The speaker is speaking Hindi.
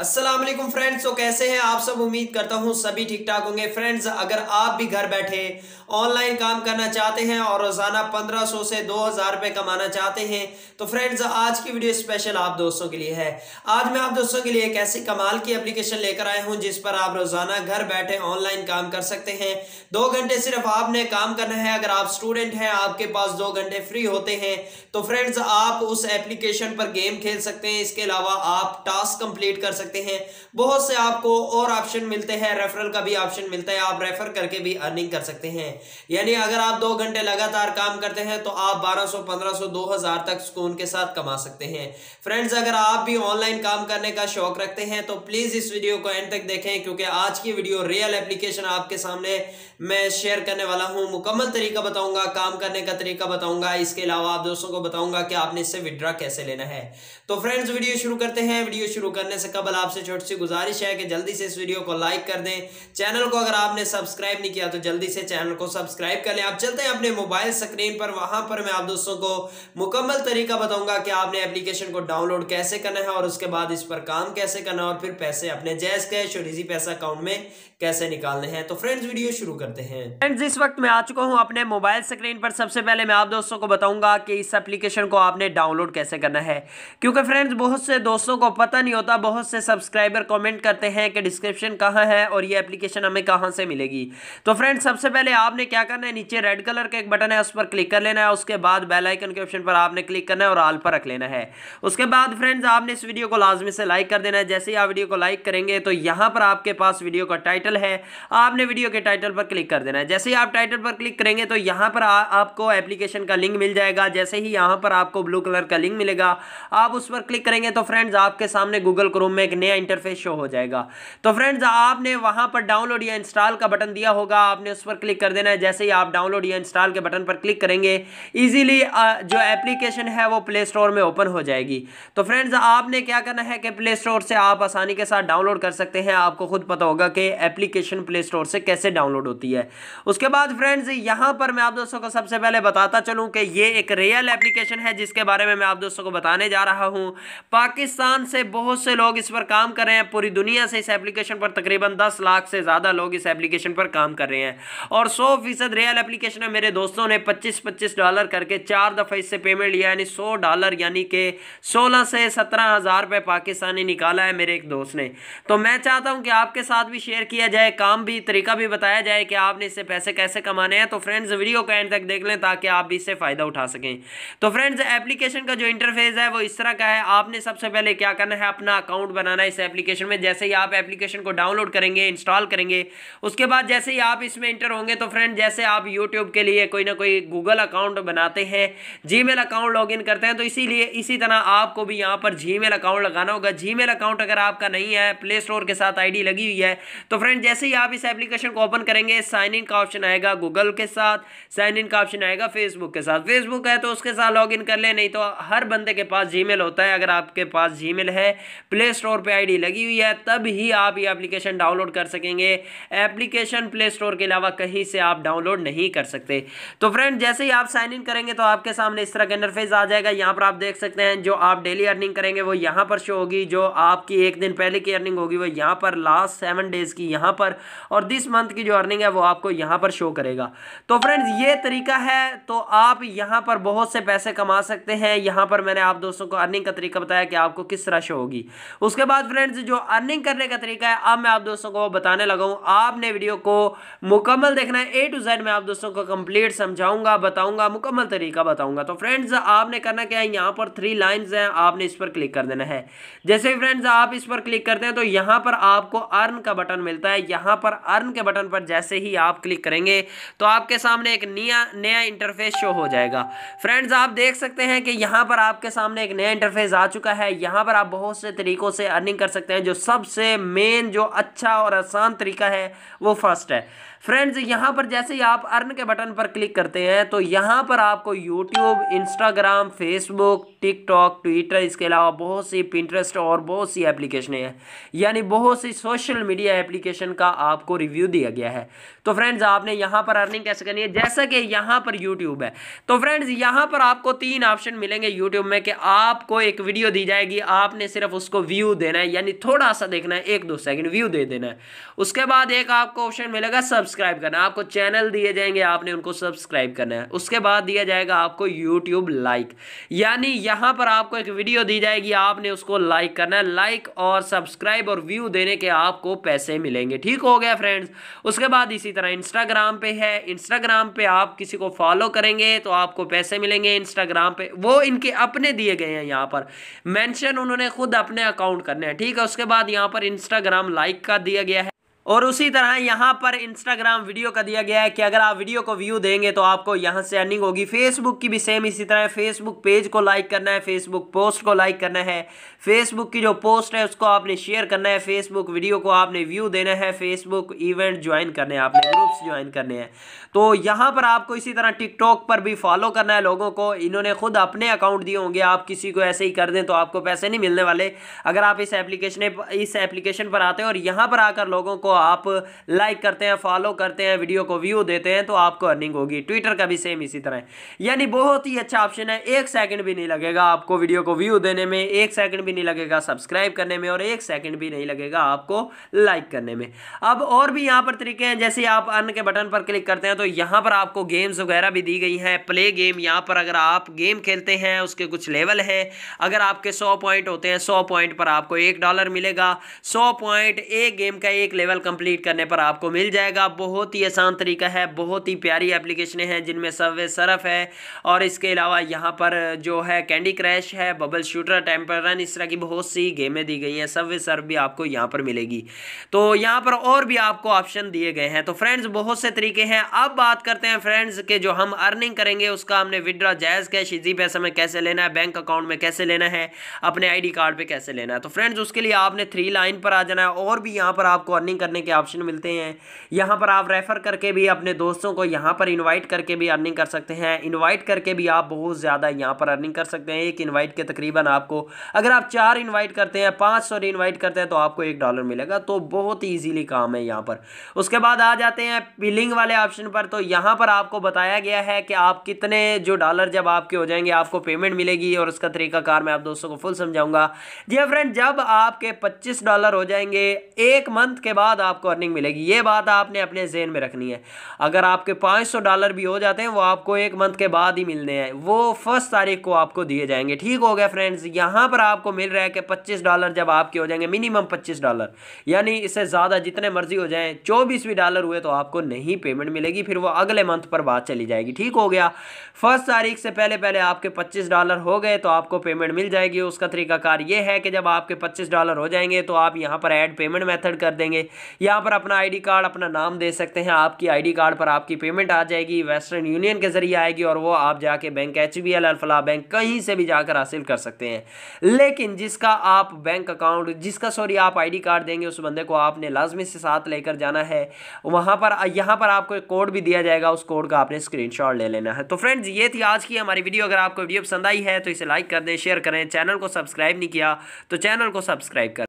असलम फ्रेंड्स तो कैसे हैं आप सब उम्मीद करता हूं सभी ठीक ठाक होंगे फ्रेंड्स अगर आप भी घर बैठे ऑनलाइन काम करना चाहते हैं और रोज़ाना 1500 से 2000 रुपए कमाना चाहते हैं तो फ्रेंड्स आज की वीडियो स्पेशल आप दोस्तों के लिए है आज मैं आप दोस्तों के लिए एक ऐसी कमाल की एप्लीकेशन लेकर आया हूं जिस पर आप रोज़ाना घर बैठे ऑनलाइन काम कर सकते हैं दो घंटे सिर्फ आपने काम करना है अगर आप स्टूडेंट हैं आपके पास दो घंटे फ्री होते हैं तो फ्रेंड्स आप उस एप्लीकेशन पर गेम खेल सकते हैं इसके अलावा आप टास्क कंप्लीट कर सकते सकते हैं बहुत से आपको और ऑप्शन मिलते हैं रेफरल का भी ऑप्शन मिलता है आप रेफर करके भी अर्निंग कर सकते हैं यानी अगर आप दो घंटे लगातार काम करते हैं तो आप 1200 1500 2000 तक सुकून के साथ कमा सकते हैं फ्रेंड्स अगर आप भी ऑनलाइन काम करने का शौक रखते हैं तो प्लीज़ इस वीडियो को एंड तक देखें क्योंकि आज की वीडियो रियल एप्लीकेशन आपके सामने मैं शेयर करने वाला हूँ मुकम्मल तरीका बताऊंगा काम करने का तरीका बताऊंगा इसके अलावा आप दोस्तों को बताऊंगा कि आपने इससे विड्रा कैसे लेना है तो फ्रेंड्स वीडियो शुरू करते हैं वीडियो शुरू करने से कबल आपसे छोटी सी गुजारिश है कि जल्दी से इस वीडियो को लाइक कर दें चैनल को अगर आपने सब्सक्राइब नहीं किया तो जल्दी से चैनल को सब्सक्राइब कर लें आप चलते हैं अपने मोबाइल स्क्रीन पर वहाँ पर मैं आप दोस्तों को मुकम्मल तरीका बताऊँगा कि आपने एप्लीकेशन को डाउनलोड कैसे करना है और उसके बाद इस पर काम कैसे करना है और फिर पैसे अपने जैस कैश और इजी पैसा अकाउंट में कैसे निकालने हैं तो फ्रेंड्स वीडियो शुरू करते हैं फ्रेंड्स इस वक्त मैं आ चुका हूँ अपने मोबाइल स्क्रीन पर सबसे पहले मैं आप दोस्तों को बताऊंगा कि इस एप्लीकेशन को आपने डाउनलोड कैसे करना है क्योंकि फ्रेंड्स बहुत से दोस्तों को पता नहीं होता बहुत से सब्सक्राइबर कॉमेंट करते हैं कि डिस्क्रिप्शन कहाँ है और ये एप्लीकेशन हमें कहाँ से मिलेगी तो फ्रेंड्स सबसे पहले आपने क्या करना है नीचे रेड कलर का एक बटन है उस पर क्लिक कर लेना है उसके बाद बेलाइकन के ऑप्शन पर आपने क्लिक करना है और आल पर रख लेना है उसके बाद फ्रेंड्स आपने इस वीडियो को लाजमी से लाइक कर देना है जैसे ही आप वीडियो को लाइक करेंगे तो यहाँ पर आपके पास वीडियो का टाइटल टाइटल है आपने वीडियो के टाइटल पर क्लिक कर देना है जैसे ही आप टाइटल पर क्लिक करेंगे तो यहाँ पर आ, आपको एप्लीकेशन का लिंक मिल जाएगा जैसे ही यहाँ पर आपको ब्लू कलर का लिंक मिलेगा आप उस पर क्लिक करेंगे तो फ्रेंड्स आपके सामने गूगल क्रोम में एक नया इंटरफेस शो हो जाएगा तो फ्रेंड्स आपने वहाँ पर डाउनलोड या इंस्टॉल का बटन दिया होगा आपने उस पर क्लिक कर देना है जैसे ही आप डाउनलोड या इंस्टॉल के बटन पर क्लिक करेंगे ईजिली जो एप्लीकेशन है वो प्ले स्टोर में ओपन हो जाएगी तो फ्रेंड्स आपने क्या करना है कि प्ले स्टोर से आप आसानी के साथ डाउनलोड कर सकते हैं आपको खुद पता होगा कि एप्लीकेशन प्ले स्टोर से कैसे डाउनलोड होती है उसके बाद फ्रेंड्स यहाँ पर मैं आप दोस्तों को सबसे पहले बताता चलूँ कि ये एक रियल एप्लीकेशन है जिसके बारे में मैं आप दोस्तों को बताने जा रहा हूँ पाकिस्तान से बहुत से लोग इस पर काम कर रहे हैं पूरी दुनिया से इस एप्लीकेशन पर तकरीबन दस लाख से ज़्यादा लोग इस एप्लीकेशन पर काम कर रहे हैं और सौ फीसद रियल एप्लीकेशन है मेरे दोस्तों ने पच्चीस पच्चीस डॉलर करके चार दफ़ा इससे पेमेंट लिया यानी सौ डॉलर यानी कि सोलह से सत्रह हज़ार पाकिस्तानी निकाला है मेरे एक दोस्त ने तो मैं चाहता हूँ कि आपके साथ भी शेयर किया बताया जाए काम भी तरीका भी बताया जाए कि आपने इससे पैसे कैसे कमाने हैं तो फ्रेंड्स वीडियो को एंड तक देख लें ताकि आप भी इससे फ़ायदा उठा सकें तो फ्रेंड्स एप्लीकेशन का जो इंटरफेस है वो इस तरह का है आपने सबसे पहले क्या करना है अपना अकाउंट बनाना है इस एप्लीकेशन में जैसे ही आप एप्लीकेशन को डाउनलोड करेंगे इंस्टॉल करेंगे उसके बाद जैसे ही आप इसमें इंटर होंगे तो फ्रेंड जैसे आप यूट्यूब के लिए कोई ना कोई गूगल अकाउंट बनाते हैं जी अकाउंट लॉग करते हैं तो इसीलिए इसी तरह आपको भी यहाँ पर जी अकाउंट लगाना होगा जी अकाउंट अगर आपका नहीं है प्ले स्टोर के साथ आई लगी हुई है तो फ्रेंड फ्रेंड जैसे ही आप इस एप्लीकेशन को ओपन करेंगे साइन इन का ऑप्शन आएगा गूगल के साथ साइन इन का ऑप्शन आएगा फेसबुक के साथ फेसबुक है तो उसके साथ लॉग इन कर ले नहीं तो हर बंदे के पास जी होता है अगर आपके पास जी है प्ले स्टोर पर आई लगी हुई है तब ही आप ये एप्लीकेशन डाउनलोड कर सकेंगे एप्लीकेशन प्ले स्टोर के अलावा कहीं से आप डाउनलोड नहीं कर सकते तो फ्रेंड जैसे ही आप साइन इन करेंगे तो आपके सामने इस तरह का इंटरफेस आ जाएगा यहाँ पर आप देख सकते हैं जो आप डेली अर्निंग करेंगे वो यहाँ पर शो होगी जो आपकी एक दिन पहले की अर्निंग होगी वो यहाँ पर लास्ट सेवन डेज की यहाँ यहाँ पर और दिस मंथ की जो अर्निंग है वो आपको यहाँ पर शो करेगा तो फ्रेंड्स ये तरीका है तो आप यहाँ पर बहुत से पैसे कमा सकते हैं यहाँ पर मैंने आप दोस्तों को अर्निंग का तरीका बताया कि आपको किस तरह शो होगी उसके बाद फ्रेंड्स जो अर्निंग करने का तरीका है अब मैं आप दोस्तों को बताने लगा हूँ आपने वीडियो को मुकम्मल देखना है ए टू जेड मैं आप दोस्तों को कंप्लीट समझाऊंगा बताऊंगा मुकम्मल तरीका बताऊंगा तो फ्रेंड्स आपने करना क्या है यहाँ पर थ्री लाइन है आपने इस पर क्लिक कर देना है जैसे फ्रेंड्स आप इस पर क्लिक करते हैं तो यहाँ पर आपको अर्न का बटन मिलता है है यहाँ पर अर्न के बटन पर जैसे ही आप क्लिक करेंगे तो आपके सामने एक नया नया इंटरफेस शो हो जाएगा फ्रेंड्स आप देख सकते हैं कि यहाँ पर आपके सामने एक नया इंटरफेस आ चुका है यहाँ पर आप बहुत से तरीक़ों से अर्निंग कर सकते हैं जो सबसे मेन जो अच्छा और आसान तरीका है वो फर्स्ट है फ्रेंड्स यहाँ पर जैसे ही आप अर्न के बटन पर क्लिक करते हैं तो यहाँ पर आपको YouTube Instagram Facebook TikTok Twitter इसके अलावा बहुत सी पिंट्रेस्ट और बहुत सी एप्लीकेशन हैं यानी बहुत सी सोशल मीडिया एप्लीकेशन का आपको रिव्यू दिया गया है तो फ्रेंड्स आपने यहाँ पर अर्निंग कैसे करनी है जैसा कि यहाँ पर यूट्यूब है तो फ्रेंड्स यहाँ पर आपको तीन ऑप्शन मिलेंगे यूट्यूब में कि आपको एक वीडियो दी जाएगी आपने सिर्फ उसको व्यू देना है यानी थोड़ा सा देखना है एक दो सेकेंड व्यू दे देना है उसके बाद एक आपको ऑप्शन मिलेगा सब सब्सक्राइब करना है आपको चैनल दिए जाएंगे आपने उनको सब्सक्राइब करना है उसके बाद दिया जाएगा आपको यूट्यूब लाइक यानी यहाँ पर आपको एक वीडियो दी जाएगी आपने उसको लाइक करना है लाइक और सब्सक्राइब और व्यू देने के आपको पैसे मिलेंगे ठीक हो गया फ्रेंड्स उसके बाद इसी तरह इंस्टाग्राम पे है इंस्टाग्राम पे आप किसी को फॉलो करेंगे तो आपको पैसे मिलेंगे इंस्टाग्राम पे वो इनके अपने दिए गए हैं यहाँ पर मैंशन उन्होंने खुद अपने अकाउंट करने हैं ठीक है उसके बाद यहाँ पर इंस्टाग्राम लाइक का दिया गया है और उसी तरह यहाँ पर इंस्टाग्राम वीडियो का दिया गया है कि अगर आप वीडियो को व्यू देंगे तो आपको यहाँ से अर्निंग होगी फेसबुक की भी सेम इसी तरह फेसबुक पेज को लाइक करना है फेसबुक पोस्ट को लाइक करना है फेसबुक की जो पोस्ट है उसको आपने शेयर करना है फेसबुक वीडियो को आपने व्यू देना है फेसबुक इवेंट ज्वाइन करने हैं आपने ग्रुप्स ज्वाइन करने हैं तो यहाँ पर आपको इसी तरह टिकटॉक पर भी फॉलो करना है लोगों को इन्होंने खुद अपने अकाउंट दिए होंगे आप किसी को ऐसे ही कर दें तो आपको पैसे नहीं मिलने वाले अगर आप इस एप्लीकेशन इस एप्लीकेशन पर आते हैं और यहाँ पर आकर लोगों को आप लाइक करते हैं फॉलो करते हैं वीडियो को व्यू देते हैं तो आपको अर्निंग होगी ट्विटर का भी सेम इसी तरह यानी बहुत ही अच्छा ऑप्शन है एक सेकंड भी नहीं लगेगा आपको वीडियो को व्यू देने में एक सेकंड भी नहीं लगेगा सब्सक्राइब करने में और एक सेकंड भी नहीं लगेगा आपको लाइक करने में अब और भी यहाँ पर तरीके हैं जैसे आप अर्न के बटन पर क्लिक करते हैं तो यहाँ पर आपको गेम्स वगैरह भी दी गई हैं प्ले गेम यहाँ पर अगर आप गेम खेलते हैं उसके कुछ लेवल हैं अगर आपके सौ पॉइंट होते हैं सौ पॉइंट पर आपको एक डॉलर मिलेगा सौ पॉइंट एक गेम का एक लेवल चैनल कंप्लीट करने पर आपको मिल जाएगा बहुत ही आसान तरीका है बहुत ही प्यारी एप्लीकेशन है जिनमें सर्वे सरफ है और इसके अलावा यहाँ पर जो है कैंडी क्रैश है बबल शूटर टेम्पर रन इस तरह की बहुत सी गेमें दी गई हैं सर्वे सर्फ भी आपको यहाँ पर मिलेगी तो यहाँ पर और भी आपको ऑप्शन दिए गए हैं तो फ्रेंड्स बहुत से तरीके हैं अब बात करते हैं फ्रेंड्स के जो हम अर्निंग करेंगे उसका हमने विदड्रॉ जायज कैश इजी पैसा में कैसे लेना है बैंक अकाउंट में कैसे लेना है अपने आईडी कार्ड पे कैसे लेना है तो फ्रेंड्स उसके लिए आपने थ्री लाइन पर आ जाना है और भी यहाँ पर आपको अर्निंग करने के ऑप्शन मिलते हैं यहाँ पर आप रेफ़र करके भी अपने दोस्तों को यहाँ पर इन्वाइट करके भी अर्निंग कर सकते हैं इन्वाइट करके भी आप बहुत ज़्यादा यहाँ पर अर्निंग कर सकते हैं एक इन्वाइट के तकरीबन आपको अगर आप चार इन्वाइट करते हैं पाँच सौ इन्वाइट करते हैं तो आपको एक डॉलर मिलेगा तो बहुत ईजीली काम है यहाँ पर उसके बाद आ जाते हैं बिलिंग वाले ऑप्शन पर तो यहाँ पर आपको बताया गया है कि आप कितने जो डॉलर जब आपके हो जाएंगे आपको पेमेंट मिलेगी और उसका तरीकाकार मैं आप दोस्तों को फुल समझाऊंगा जी फ्रेंड जब आपके 25 डॉलर हो जाएंगे एक मंथ के बाद बाद आपको अर्निंग मिलेगी ये बात आपने अपने जेन में रखनी है अगर आपके पाँच सौ डॉलर भी हो जाते हैं वो आपको एक मंथ के बाद ही मिलने हैं वो फर्स्ट तारीख को आपको दिए जाएंगे ठीक हो गया फ्रेंड्स यहाँ पर आपको मिल रहा है कि पच्चीस डॉलर जब आपके हो जाएंगे मिनिमम पच्चीस डॉलर यानी इससे ज़्यादा जितने मर्जी हो जाएँ चौबीसवीं डॉलर हुए तो आपको नहीं पेमेंट मिलेगी फिर वो अगले मंथ पर बात चली जाएगी ठीक हो गया फर्स्ट तारीख से पहले पहले आपके पच्चीस डॉलर हो गए तो आपको पेमेंट मिल जाएगी उसका तरीकाकार ये है कि जब आपके पच्चीस डॉलर हो जाएंगे तो आप यहाँ पर ऐड पेमेंट मेथड कर देंगे यहाँ पर अपना आईडी कार्ड अपना नाम दे सकते हैं आपकी आईडी कार्ड पर आपकी पेमेंट आ जाएगी वेस्टर्न यूनियन के जरिए आएगी और वो आप जाके bank H B L Alfalah bank कहीं से भी जाकर हासिल कर सकते हैं लेकिन जिसका आप बैंक अकाउंट जिसका सॉरी आप आई कार्ड देंगे उस बंदे को आपने लाजमी से साथ लेकर जाना है वहाँ पर यहाँ पर आपको एक कोड भी दिया जाएगा उस कोड का आपने स्क्रीन ले लेना है तो फ्रेंड्स ये थी आज की हमारी वीडियो अगर आपको वीडियो पसंद आई है तो इसे लाइक कर दें शेयर करें चैनल को सब्सक्राइब नहीं किया तो चैनल को सब्सक्राइब करें